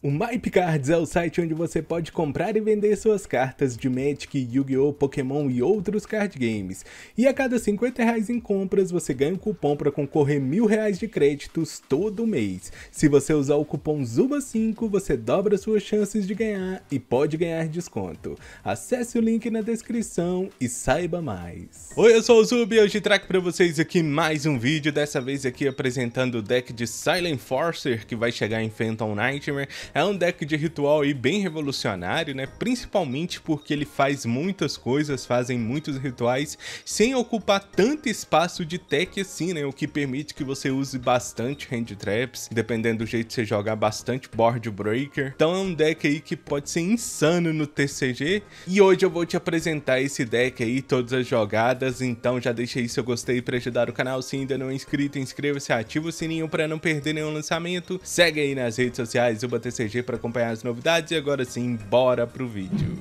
O MyPicards é o site onde você pode comprar e vender suas cartas de Magic, Yu-Gi-Oh!, Pokémon e outros card games. E a cada 50 reais em compras, você ganha um cupom para concorrer mil reais de créditos todo mês. Se você usar o cupom ZUBA5, você dobra suas chances de ganhar e pode ganhar desconto. Acesse o link na descrição e saiba mais. Oi, eu sou o Zub e hoje trago para vocês aqui mais um vídeo, dessa vez aqui apresentando o deck de Silent Forcer que vai chegar em Phantom Nightmare. É um deck de ritual aí bem revolucionário, né? Principalmente porque ele faz muitas coisas, fazem muitos rituais sem ocupar tanto espaço de tech assim, né? O que permite que você use bastante hand traps, dependendo do jeito que você jogar, bastante board breaker. Então é um deck aí que pode ser insano no TCG. E hoje eu vou te apresentar esse deck aí, todas as jogadas. Então já deixa aí seu gostei para ajudar o canal. Se ainda não é inscrito, inscreva-se, ativa o sininho para não perder nenhum lançamento. Segue aí nas redes sociais, o BTC CG para acompanhar as novidades e agora sim, bora pro vídeo.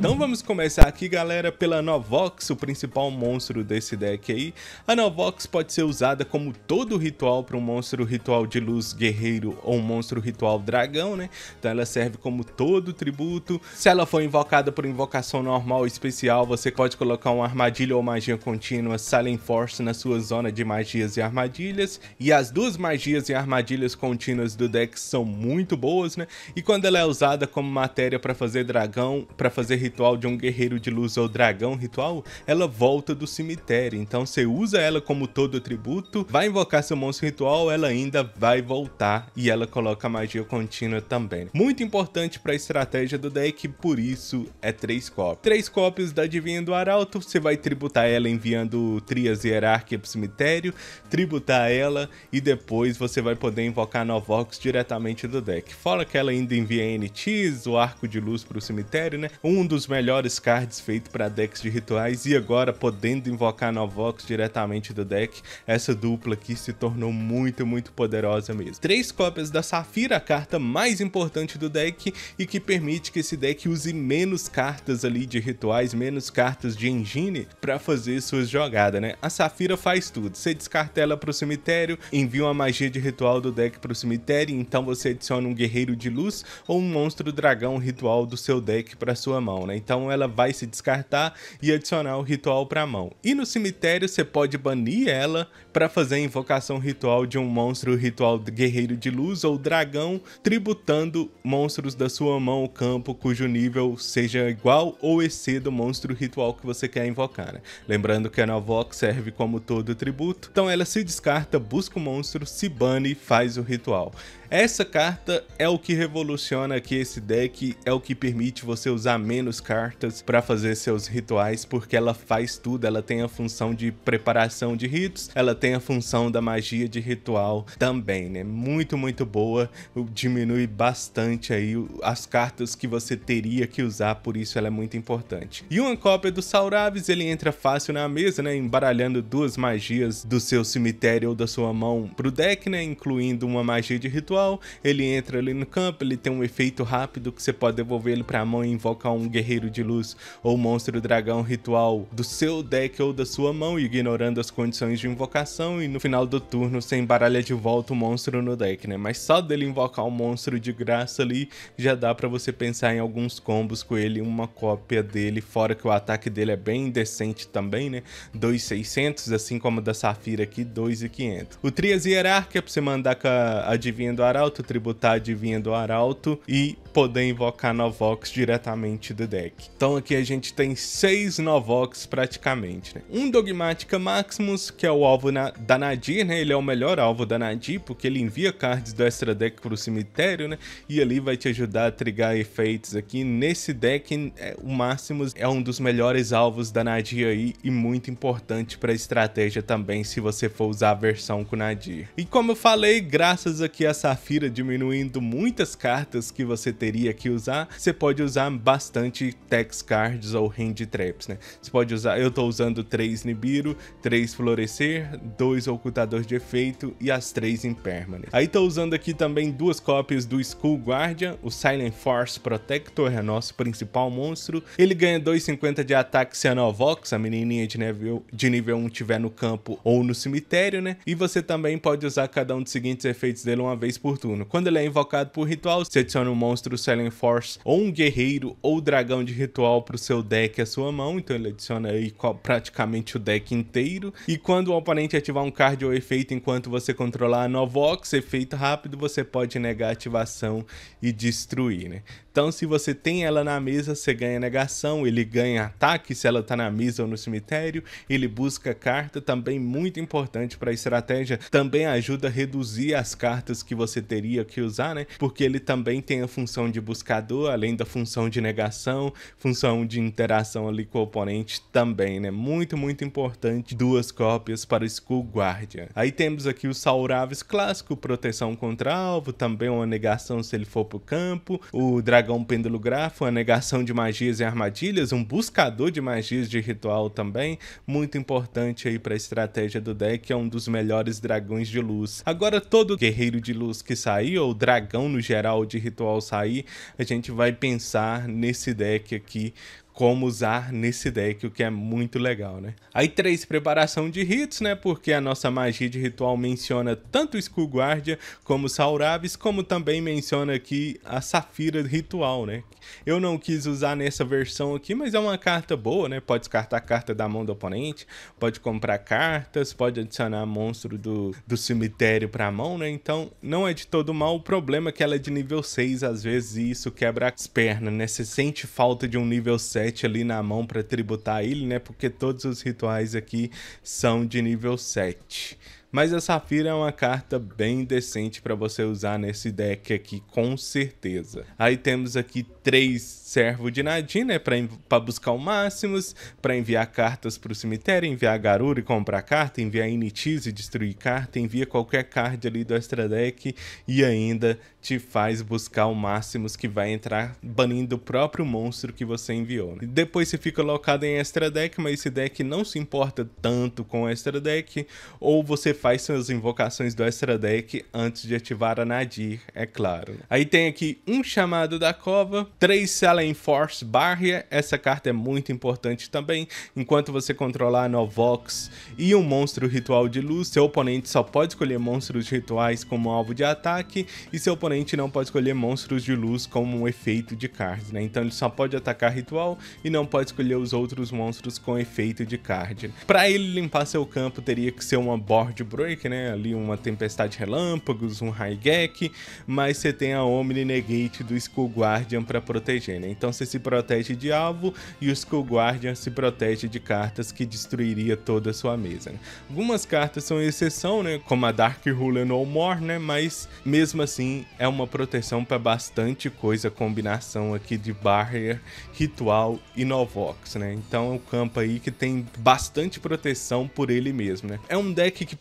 Então vamos começar aqui, galera, pela Novox, o principal monstro desse deck aí. A Novox pode ser usada como todo ritual para um monstro ritual de luz guerreiro ou um monstro ritual dragão, né? Então ela serve como todo tributo. Se ela for invocada por invocação normal ou especial, você pode colocar uma armadilha ou magia contínua Silent Force na sua zona de magias e armadilhas. E as duas magias e armadilhas contínuas do deck são muito boas, né? E quando ela é usada como matéria para fazer dragão, para fazer ritual de um guerreiro de luz ou dragão ritual, ela volta do cemitério. Então você usa ela como todo tributo, vai invocar seu monstro ritual, ela ainda vai voltar e ela coloca magia contínua também. Muito importante para a estratégia do deck, por isso é três cópias. Três cópias da Divinha do Arauto, você vai tributar ela enviando Trias e Hierarquia pro cemitério, tributar ela e depois você vai poder invocar Novox diretamente do deck. Fora que ela ainda envia NTs, o Arco de Luz pro cemitério, né? Um dos dos melhores cards feito para decks de rituais e agora podendo invocar Novox diretamente do deck, essa dupla aqui se tornou muito, muito poderosa mesmo. Três cópias da Safira, a carta mais importante do deck e que permite que esse deck use menos cartas ali de rituais, menos cartas de engine para fazer suas jogadas, né? A Safira faz tudo, você descarta ela o cemitério, envia uma magia de ritual do deck para o cemitério, então você adiciona um guerreiro de luz ou um monstro dragão ritual do seu deck para sua mão, né? né? Então ela vai se descartar e adicionar o ritual para a mão. E no cemitério você pode banir ela para fazer a invocação ritual de um monstro ritual guerreiro de luz ou dragão, tributando monstros da sua mão ou campo cujo nível seja igual ou exceda o monstro ritual que você quer invocar. Né? Lembrando que a Novox serve como todo tributo, então ela se descarta, busca o monstro, se bane e faz o ritual. Essa carta é o que revoluciona aqui esse deck, é o que permite você usar menos cartas para fazer seus rituais, porque ela faz tudo, ela tem a função de preparação de ritos, ela tem tem a função da magia de ritual também, né? Muito, muito boa. Diminui bastante aí as cartas que você teria que usar, por isso ela é muito importante. E uma cópia do Sauravis, ele entra fácil na mesa, né? Embaralhando duas magias do seu cemitério ou da sua mão pro deck, né? Incluindo uma magia de ritual. Ele entra ali no campo, ele tem um efeito rápido que você pode devolver ele pra mão e invocar um guerreiro de luz ou monstro dragão ritual do seu deck ou da sua mão, ignorando as condições de invocação invocação e no final do turno você embaralha de volta o monstro no deck, né? Mas só dele invocar o um monstro de graça ali já dá para você pensar em alguns combos com ele, uma cópia dele, fora que o ataque dele é bem decente também, né? 2,600, assim como da Safira aqui, 2,500. O Trias Hierarch é pra você mandar com a Adivinha do Arauto, tributar a Adivinha do Arauto e poder invocar Novox diretamente do deck. Então aqui a gente tem seis Novox praticamente, né? Um Dogmatica Maximus, que é o alvo na, da Nadir, né? Ele é o melhor alvo da Nadir, porque ele envia cards do extra deck pro cemitério, né? E ali vai te ajudar a trigar efeitos aqui. Nesse deck, é, o Maximus é um dos melhores alvos da Nadir aí e muito importante para estratégia também, se você for usar a versão com Nadir. E como eu falei, graças aqui a Safira diminuindo muitas cartas que você teria que usar, você pode usar bastante tax Cards ou Hand Traps, né? Você pode usar, eu tô usando 3 Nibiru, 3 Florescer, 2 Ocultador de Efeito e as 3 Impermanent. Aí tô usando aqui também duas cópias do Skull Guardian, o Silent Force Protector, é nosso principal monstro. Ele ganha 2,50 de ataque se a Novox, a menininha de nível, de nível 1 tiver no campo ou no cemitério, né? E você também pode usar cada um dos seguintes efeitos dele uma vez por turno. Quando ele é invocado por ritual, você adiciona um monstro monstro Selling Force ou um guerreiro ou dragão de ritual para o seu deck à sua mão, então ele adiciona aí praticamente o deck inteiro. E quando o oponente ativar um card ou efeito enquanto você controlar a Novox, efeito rápido, você pode negar a ativação e destruir, né? Então, se você tem ela na mesa, você ganha negação, ele ganha ataque se ela está na mesa ou no cemitério, ele busca carta, também muito importante para a estratégia, também ajuda a reduzir as cartas que você teria que usar, né? Porque ele também tem a função de buscador, além da função de negação, função de interação ali com o oponente também, né? Muito, muito importante, duas cópias para o Skull Guardian. Aí temos aqui o Sauraves clássico, proteção contra alvo, também uma negação se ele for para o campo, o dragon dragão pêndulo pendulografo, a negação de magias e armadilhas, um buscador de magias de ritual também, muito importante aí para a estratégia do deck, é um dos melhores dragões de luz. Agora todo guerreiro de luz que sair, ou dragão no geral de ritual sair, a gente vai pensar nesse deck aqui como usar nesse deck, o que é muito legal, né? Aí três preparação de ritos, né? Porque a nossa magia de ritual menciona tanto Skull Guardia como Sauravis, como também menciona aqui a Safira Ritual, né? Eu não quis usar nessa versão aqui, mas é uma carta boa, né? Pode descartar a carta da mão do oponente, pode comprar cartas, pode adicionar monstro do, do cemitério pra mão, né? Então não é de todo mal. O problema é que ela é de nível 6, às vezes, e isso quebra as pernas, né? Você sente falta de um nível 7 7 ali na mão para tributar ele, né? Porque todos os rituais aqui são de nível 7. Mas a Safira é uma carta bem decente para você usar nesse deck aqui, com certeza. Aí temos aqui três Servo de Nadir, né? Para buscar o Máximos, para enviar cartas para o cemitério, enviar Garura e comprar carta, enviar Initiz e destruir carta, envia qualquer card ali do extra deck e ainda te faz buscar o Máximos que vai entrar banindo o próprio monstro que você enviou. Né? Depois você fica locado em extra deck, mas esse deck não se importa tanto com extra deck, ou você faz suas invocações do Extra Deck antes de ativar a Nadir, é claro. Aí tem aqui um chamado da cova, três Selling Force Barrier, essa carta é muito importante também. Enquanto você controlar a Novox e um monstro ritual de luz, seu oponente só pode escolher monstros rituais como alvo de ataque e seu oponente não pode escolher monstros de luz como um efeito de card, né? Então ele só pode atacar ritual e não pode escolher os outros monstros com efeito de card. Para ele limpar seu campo teria que ser uma board Break, né? Ali uma Tempestade Relâmpagos, um Raigek, mas você tem a Omni Negate do Skull Guardian para proteger, né? Então você se protege de alvo e o Skull Guardian se protege de cartas que destruiria toda a sua mesa. Né? Algumas cartas são exceção, né? Como a Dark Ruler No More, né? Mas mesmo assim é uma proteção para bastante coisa, combinação aqui de Barrier, Ritual e Novox, né? Então é um campo aí que tem bastante proteção por ele mesmo, né? É um deck que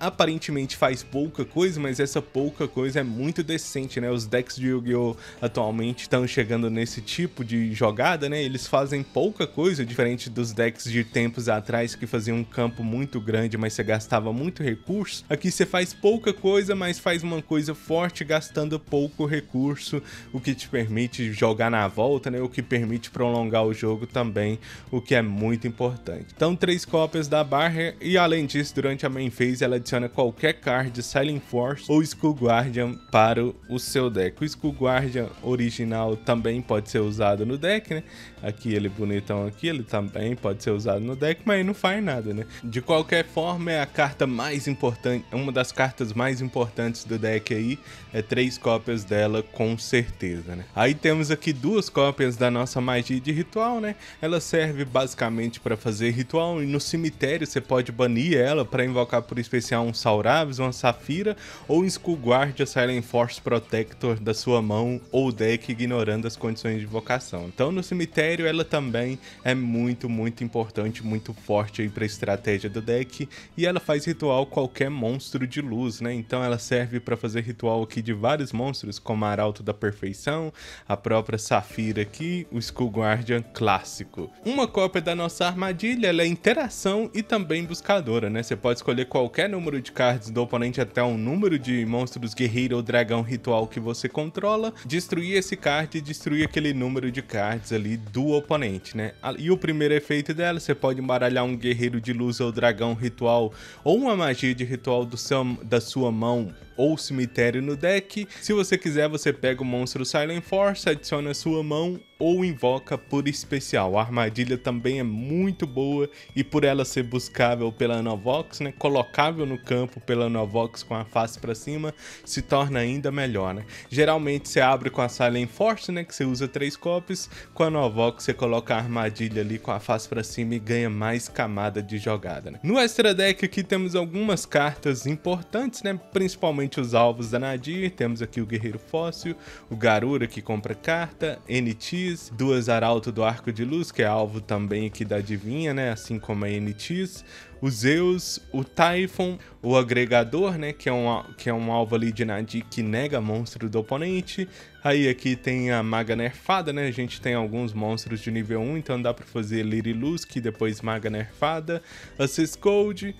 aparentemente faz pouca coisa, mas essa pouca coisa é muito decente, né? Os decks de Yu-Gi-Oh! atualmente estão chegando nesse tipo de jogada, né? Eles fazem pouca coisa, diferente dos decks de tempos atrás que faziam um campo muito grande, mas você gastava muito recurso. Aqui você faz pouca coisa, mas faz uma coisa forte gastando pouco recurso, o que te permite jogar na volta, né? O que permite prolongar o jogo também, o que é muito importante. Então, três cópias da barra e além disso, durante a main phase ela adiciona qualquer card Silent Force ou Skull Guardian para o seu deck. O Skull Guardian original também pode ser usado no deck, né? Aqui ele é bonitão aqui, ele também pode ser usado no deck, mas não faz nada, né? De qualquer forma, é a carta mais importante, uma das cartas mais importantes do deck aí, é três cópias dela com certeza, né? Aí temos aqui duas cópias da nossa magia de ritual, né? Ela serve basicamente para fazer ritual e no cemitério você pode banir ela para invocar por especial um Sauravis, uma Safira ou um Skull Guard Silent Force Protector da sua mão ou deck, ignorando as condições de vocação Então no cemitério ela também é muito, muito importante, muito forte para a estratégia do deck e ela faz ritual qualquer monstro de luz, né? Então ela serve para fazer ritual aqui de vários monstros, como Arauto da Perfeição, a própria Safira aqui, o Skull Guardian clássico. Uma cópia da nossa armadilha, ela é interação e também buscadora, né? Você pode escolher qualquer qualquer número de cards do oponente até um número de monstros guerreiro ou dragão ritual que você controla, destruir esse card e destruir aquele número de cards ali do oponente, né? E o primeiro efeito dela, você pode embaralhar um guerreiro de luz ou dragão ritual ou uma magia de ritual do seu, da sua mão ou cemitério no deck. Se você quiser, você pega o monstro Silent Force, adiciona a sua mão ou invoca por especial. A armadilha também é muito boa e por ela ser buscável pela Novox, né, colocável no campo pela Novox com a face para cima, se torna ainda melhor. Né? Geralmente você abre com a Silent Force, né, que você usa três copies, com a Novox você coloca a armadilha ali com a face para cima e ganha mais camada de jogada. Né? No extra deck aqui temos algumas cartas importantes, né, principalmente os alvos da Nadir, temos aqui o Guerreiro Fóssil, o Garura que compra carta, NTs, duas Arauto do Arco de Luz, que é alvo também aqui da Divinha, né? Assim como a NTs, o Zeus, o Typhon, o Agregador, né, que é um, que é um alvo ali de Nadir que nega monstro do oponente. Aí aqui tem a Maga Nerfada, né, a gente tem alguns monstros de nível 1, então dá para fazer Liriluz que depois Maga Nerfada, Assist Code,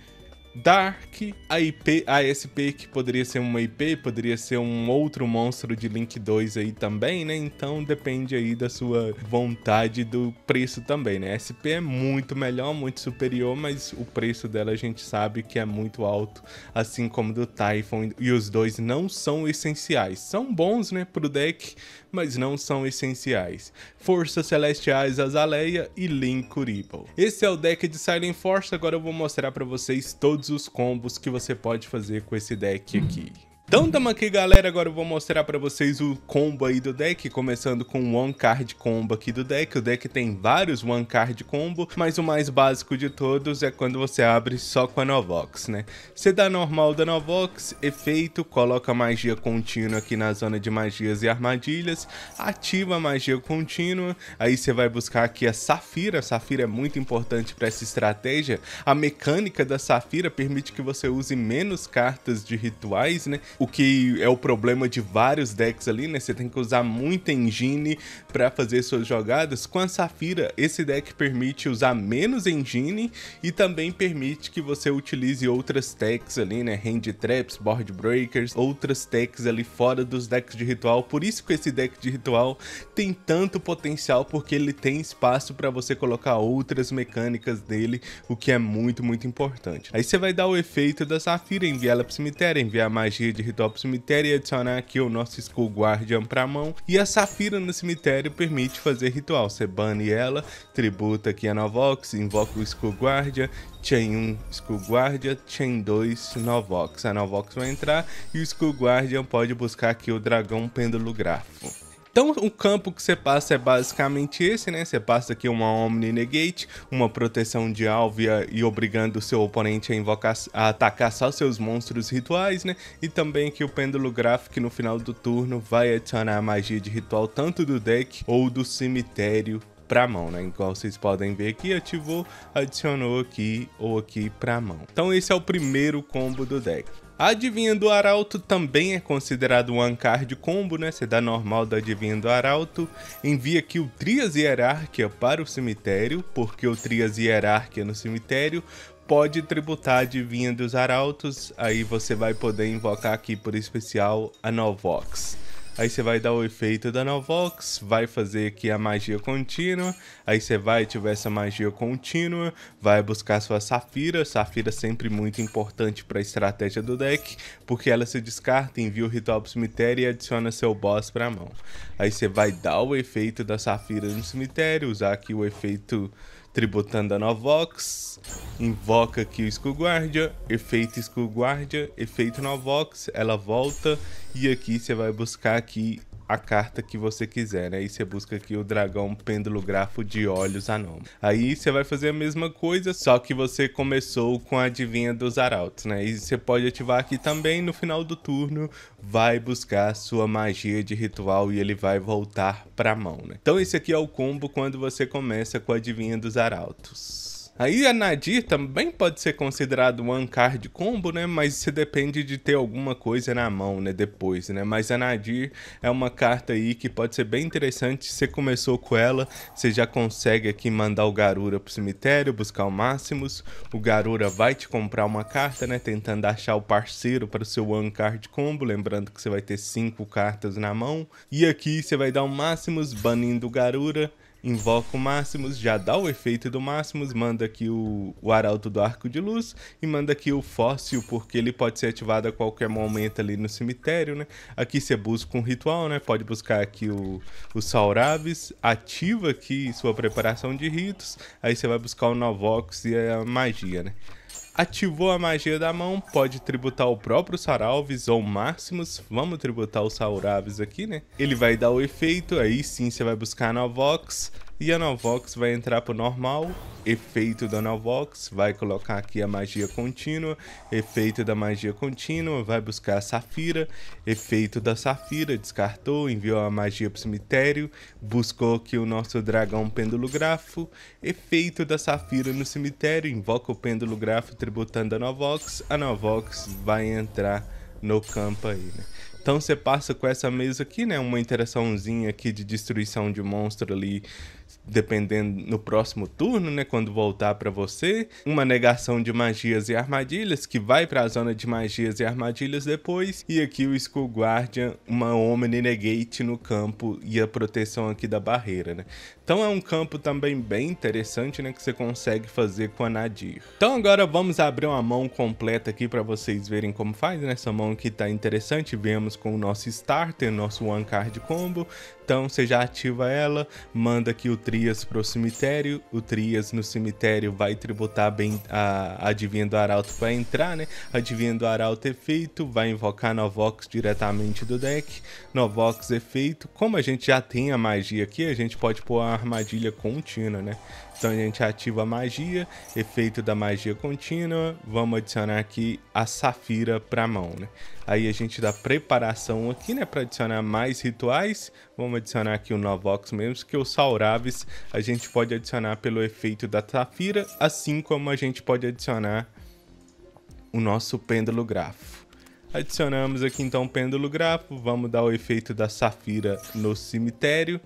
Dark, a IP, SP que poderia ser uma IP, poderia ser um outro monstro de Link 2 aí também, né? Então depende aí da sua vontade do preço também, né? SP é muito melhor, muito superior, mas o preço dela a gente sabe que é muito alto, assim como do Typhon, e os dois não são essenciais. São bons, né, pro deck, mas não são essenciais. Forças Celestiais Azaleia e Link Kuribo. Esse é o deck de Silent Force, agora eu vou mostrar para vocês todos todos os combos que você pode fazer com esse deck aqui. Então tamo aqui galera, agora eu vou mostrar pra vocês o combo aí do deck, começando com o One Card Combo aqui do deck, o deck tem vários One Card Combo, mas o mais básico de todos é quando você abre só com a Novox, né? Você dá normal da Novox, efeito, coloca magia contínua aqui na zona de magias e armadilhas, ativa a magia contínua, aí você vai buscar aqui a Safira, a Safira é muito importante para essa estratégia, a mecânica da Safira permite que você use menos cartas de rituais, né? o que é o problema de vários decks ali, né? Você tem que usar muita engine para fazer suas jogadas. Com a Safira, esse deck permite usar menos engine e também permite que você utilize outras techs ali, né? Hand traps, board breakers, outras techs ali fora dos decks de ritual. Por isso que esse deck de ritual tem tanto potencial porque ele tem espaço para você colocar outras mecânicas dele, o que é muito, muito importante. Aí você vai dar o efeito da Safira, enviar ela pro cemitério, enviar magia de território para o cemitério e adicionar aqui o nosso Skull Guardian para a mão. E a Safira no cemitério permite fazer ritual. Você bane ela, tributa aqui a Novox, invoca o Skull Guardian, Chain 1 Skull Guardian, Chain 2 Novox. A Novox vai entrar e o Skull Guardian pode buscar aqui o Dragão Pêndulo Grafo. Então, o campo que você passa é basicamente esse, né? Você passa aqui uma Omni Negate, uma proteção de alvo e obrigando o seu oponente a, invocar, a atacar só seus monstros rituais, né? E também que o pêndulo gráfico no final do turno vai adicionar a magia de ritual tanto do deck ou do cemitério para mão, né? Igual vocês podem ver aqui, ativou, adicionou aqui ou aqui para mão. Então esse é o primeiro combo do deck. A Adivinha do Arauto também é considerado um card combo, né? Você dá normal da Adivinha do Arauto, envia aqui o Trias Hierárquia para o cemitério, porque o Trias Hierárquia no cemitério pode tributar a Adivinha dos Arautos, aí você vai poder invocar aqui por especial a Novox aí você vai dar o efeito da Novox, vai fazer aqui a magia contínua, aí você vai tiver essa magia contínua, vai buscar sua Safira, Safira é sempre muito importante para a estratégia do deck, porque ela se descarta, envia o ritual pro cemitério e adiciona seu boss para a mão. Aí você vai dar o efeito da Safira no cemitério, usar aqui o efeito tributando a Novox, invoca aqui o Skull Guardia, efeito Skull Guardia, efeito Novox, ela volta e aqui você vai buscar aqui a carta que você quiser, né? E você busca aqui o dragão pêndulo grafo de olhos anônimo. Aí você vai fazer a mesma coisa, só que você começou com a adivinha dos arautos, né? E você pode ativar aqui também no final do turno, vai buscar sua magia de ritual e ele vai voltar para a mão, né? Então esse aqui é o combo quando você começa com a adivinha dos arautos. Aí a Nadir também pode ser considerado um card combo, né? Mas você depende de ter alguma coisa na mão, né? Depois, né? Mas a Nadir é uma carta aí que pode ser bem interessante. Você começou com ela, você já consegue aqui mandar o Garura pro cemitério, buscar o Máximos. O Garura vai te comprar uma carta, né? Tentando achar o parceiro para o seu one card combo. Lembrando que você vai ter cinco cartas na mão. E aqui você vai dar o Máximos, banindo o Garura invoca o Máximos, já dá o efeito do Máximos, manda aqui o, o Arauto do Arco de Luz e manda aqui o Fóssil, porque ele pode ser ativado a qualquer momento ali no cemitério, né? Aqui você busca um ritual, né? Pode buscar aqui o, o Sauravis, ativa aqui sua preparação de ritos, aí você vai buscar o Novox e a magia, né? Ativou a magia da mão, pode tributar o próprio Saralves ou Máximos. Vamos tributar o Sauraves aqui, né? Ele vai dar o efeito, aí sim você vai buscar na Vox. E a Novox vai entrar pro normal, efeito da Novox, vai colocar aqui a magia contínua, efeito da magia contínua, vai buscar a Safira, efeito da Safira, descartou, enviou a magia pro cemitério, buscou aqui o nosso dragão pêndulo grafo, efeito da Safira no cemitério, invoca o pêndulo grafo tributando a Novox, a Novox vai entrar no campo aí, né? Então você passa com essa mesa aqui, né? Uma interaçãozinha aqui de destruição de monstro ali dependendo no próximo turno, né, quando voltar para você, uma negação de magias e armadilhas que vai para a zona de magias e armadilhas depois, e aqui o Skull Guardian, uma Omni Negate no campo e a proteção aqui da barreira, né? Então é um campo também bem interessante, né, que você consegue fazer com a Nadir. Então agora vamos abrir uma mão completa aqui para vocês verem como faz, né? Essa mão aqui tá interessante, vemos com o nosso starter, nosso one card combo. Então você já ativa ela, manda aqui o tri Trias pro cemitério, o Trias no cemitério vai tributar bem a adivinha do Arauto para entrar, né? Adivinha do Arauto efeito, é vai invocar Novox diretamente do deck, Novox efeito. É como a gente já tem a magia aqui, a gente pode pôr a armadilha contínua, né? Então a gente ativa a magia, efeito da magia contínua, vamos adicionar aqui a safira para a mão, né? Aí a gente dá preparação aqui, né, para adicionar mais rituais. Vamos adicionar aqui o Novox mesmo, que é o Sauravis a gente pode adicionar pelo efeito da safira, assim como a gente pode adicionar o nosso pêndulo grafo. Adicionamos aqui então o pêndulo grafo, vamos dar o efeito da safira no cemitério.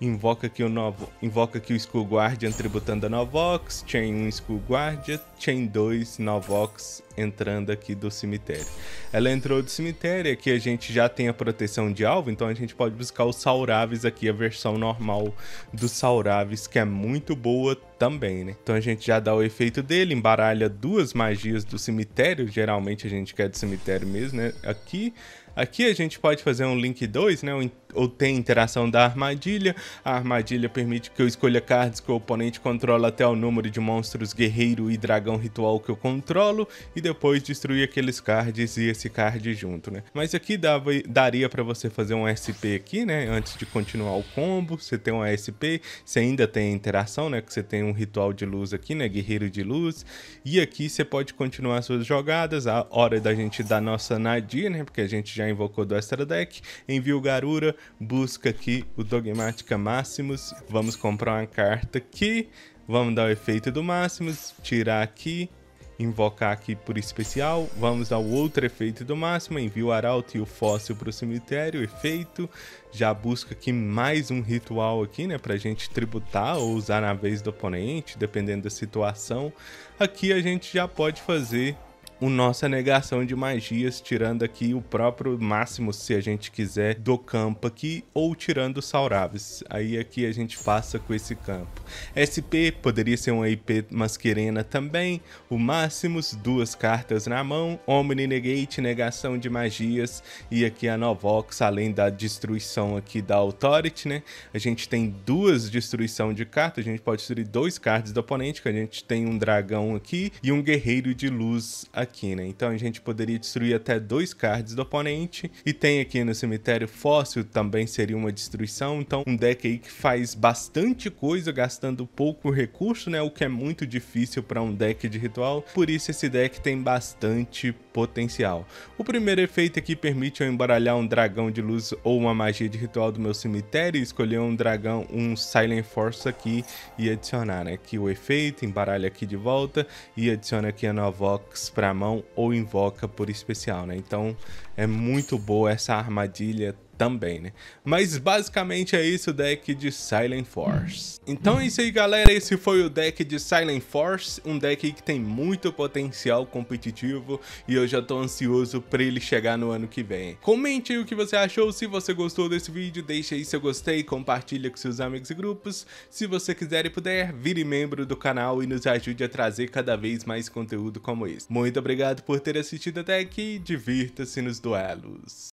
Invoca aqui o novo, invoca aqui o Skull Guardian tributando a Novox, Chain 1 Skull Guardian, Chain 2 Novox entrando aqui do cemitério. Ela entrou do cemitério, aqui a gente já tem a proteção de alvo, então a gente pode buscar o Sauravis aqui, a versão normal do Sauravis, que é muito boa também, né? Então a gente já dá o efeito dele, embaralha duas magias do cemitério, geralmente a gente quer do cemitério mesmo, né? Aqui, aqui a gente pode fazer um Link 2, né? Um ou tem interação da armadilha. A armadilha permite que eu escolha cards que o oponente controla até o número de monstros guerreiro e dragão ritual que eu controlo e depois destruir aqueles cards e esse card junto, né? Mas aqui dava, daria para você fazer um SP aqui, né? Antes de continuar o combo, você tem um SP, você ainda tem interação, né? Que você tem um ritual de luz aqui, né? Guerreiro de luz. E aqui você pode continuar suas jogadas. A hora da gente dar nossa nadir, né? Porque a gente já invocou do Extra Deck. Envia o Garura, busca aqui o Dogmática Máximos, vamos comprar uma carta aqui, vamos dar o efeito do Máximos, tirar aqui, invocar aqui por especial, vamos dar o outro efeito do máximo, envia o arauto e o fóssil para o cemitério, efeito, já busca aqui mais um ritual aqui, né, para a gente tributar ou usar na vez do oponente, dependendo da situação, aqui a gente já pode fazer o nossa negação de magias, tirando aqui o próprio máximo, se a gente quiser, do campo aqui, ou tirando o Sauravis. Aí aqui a gente passa com esse campo. SP poderia ser uma IP masquerena também, o Máximos, duas cartas na mão, Omni Negate, negação de magias, e aqui a Novox, além da destruição aqui da Authority, né? A gente tem duas destruição de cartas, a gente pode destruir dois cards do oponente, que a gente tem um dragão aqui e um guerreiro de luz aqui aqui, né? Então a gente poderia destruir até dois cards do oponente. E tem aqui no cemitério fóssil também seria uma destruição. Então um deck aí que faz bastante coisa gastando pouco recurso, né? O que é muito difícil para um deck de ritual. Por isso esse deck tem bastante potencial. O primeiro efeito aqui é permite eu embaralhar um dragão de luz ou uma magia de ritual do meu cemitério e escolher um dragão, um Silent Force aqui e adicionar aqui o efeito, embaralha aqui de volta e adiciona aqui a Novox para mão ou invoca por especial, né? Então é muito boa essa armadilha, também, né? Mas basicamente é isso o deck de Silent Force. Então é isso aí, galera. Esse foi o deck de Silent Force, um deck que tem muito potencial competitivo e eu já tô ansioso para ele chegar no ano que vem. Comente aí o que você achou, se você gostou desse vídeo, deixa aí seu gostei, compartilha com seus amigos e grupos. Se você quiser e puder, vire membro do canal e nos ajude a trazer cada vez mais conteúdo como esse. Muito obrigado por ter assistido até aqui divirta-se nos duelos.